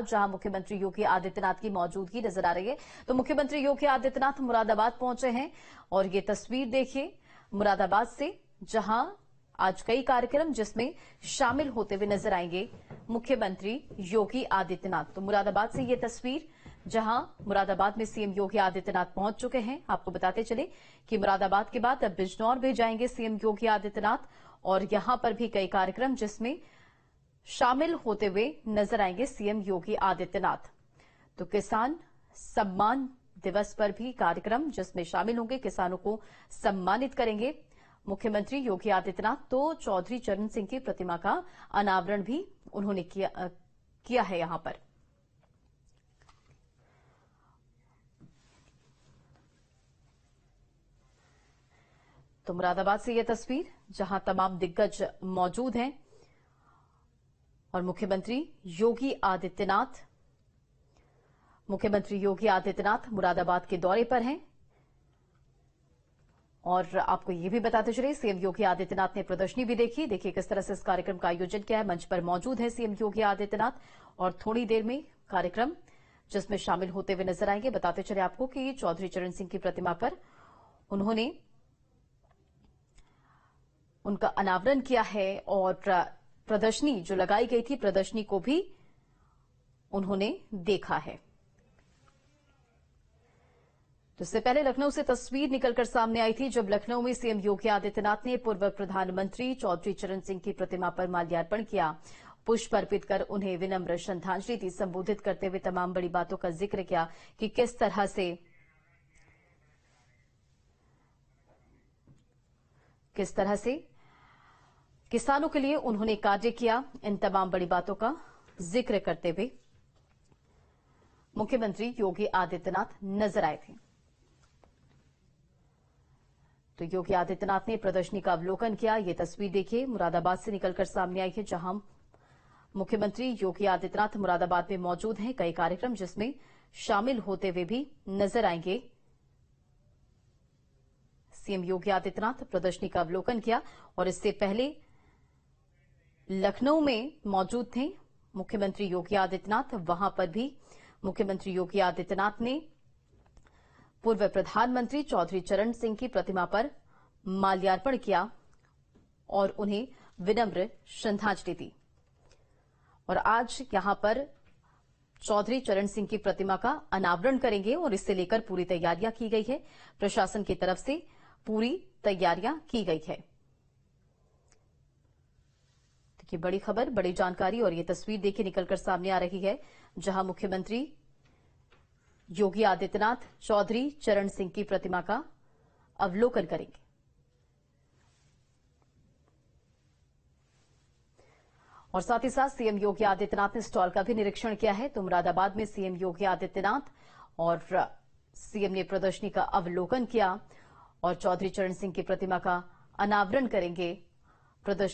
जहां मुख्यमंत्री योगी आदित्यनाथ की मौजूदगी नजर आ रही है तो मुख्यमंत्री योगी आदित्यनाथ मुरादाबाद पहुंचे हैं और ये तस्वीर देखिए मुरादाबाद से जहां आज कई कार्यक्रम जिसमें शामिल होते हुए नजर आएंगे मुख्यमंत्री योगी आदित्यनाथ तो मुरादाबाद से ये तस्वीर जहां मुरादाबाद में सीएम योगी आदित्यनाथ पहुंच चुके हैं आपको बताते चले कि मुरादाबाद के बाद अब बिजनौर भी जाएंगे सीएम योगी आदित्यनाथ और यहां पर भी कई कार्यक्रम जिसमें शामिल होते हुए नजर आएंगे सीएम योगी आदित्यनाथ तो किसान सम्मान दिवस पर भी कार्यक्रम जिसमें शामिल होंगे किसानों को सम्मानित करेंगे मुख्यमंत्री योगी आदित्यनाथ तो चौधरी चरण सिंह की प्रतिमा का अनावरण भी उन्होंने किया, किया है यहां पर तो मुरादाबाद से यह तस्वीर जहां तमाम दिग्गज मौजूद हैं और मुख्यमंत्री योगी आदित्यनाथ मुख्यमंत्री योगी आदित्यनाथ मुरादाबाद के दौरे पर हैं और आपको यह भी बताते चले सीएम योगी आदित्यनाथ ने प्रदर्शनी भी देखी देखिए किस तरह से इस कार्यक्रम का आयोजन किया है मंच पर मौजूद है सीएम योगी आदित्यनाथ और थोड़ी देर में कार्यक्रम जिसमें शामिल होते हुए नजर आएंगे बताते चले आपको कि चौधरी चरण सिंह की प्रतिमा पर उन्होंने उनका अनावरण किया है और प्रदर्शनी जो लगाई गई थी प्रदर्शनी को भी उन्होंने देखा है तो इससे पहले लखनऊ से तस्वीर निकलकर सामने आई थी जब लखनऊ में सीएम योगी आदित्यनाथ ने पूर्व प्रधानमंत्री चौधरी चरण सिंह की प्रतिमा पर माल्यार्पण किया पुष्प अर्पित कर उन्हें विनम्र श्रद्धांजलि दी संबोधित करते हुए तमाम बड़ी बातों का जिक्र किया कि किस तरह से किस तरह से किसानों के लिए उन्होंने कार्य किया इन तमाम बड़ी बातों का जिक्र करते हुए मुख्यमंत्री योगी आदित्यनाथ नजर आए थे तो योगी आदित्यनाथ ने प्रदर्शनी का अवलोकन किया ये तस्वीर देखिए मुरादाबाद से निकलकर सामने आई है जहां मुख्यमंत्री योगी आदित्यनाथ मुरादाबाद में मौजूद हैं कई कार्यक्रम जिसमें शामिल होते हुए भी नजर आएंगे सीएम योगी आदित्यनाथ प्रदर्शनी का अवलोकन किया और इससे पहले लखनऊ में मौजूद थे मुख्यमंत्री योगी आदित्यनाथ वहां पर भी मुख्यमंत्री योगी आदित्यनाथ ने पूर्व प्रधानमंत्री चौधरी चरण सिंह की प्रतिमा पर माल्यार्पण किया और उन्हें विनम्र श्रद्धांजलि दी और आज यहां पर चौधरी चरण सिंह की प्रतिमा का अनावरण करेंगे और इससे लेकर पूरी तैयारियां की गई है प्रशासन की तरफ से पूरी तैयारियां की गई है की बड़ी खबर बड़ी जानकारी और ये तस्वीर देखिए निकलकर सामने आ रही है जहां मुख्यमंत्री योगी आदित्यनाथ चौधरी चरण सिंह की प्रतिमा का अवलोकन करेंगे और साथ ही साथ सीएम योगी आदित्यनाथ ने स्टॉल का भी निरीक्षण किया है तो मुरादाबाद में सीएम योगी आदित्यनाथ और सीएम ने प्रदर्शनी का अवलोकन किया और चौधरी चरण सिंह की प्रतिमा का अनावरण करेंगे प्रदर्शन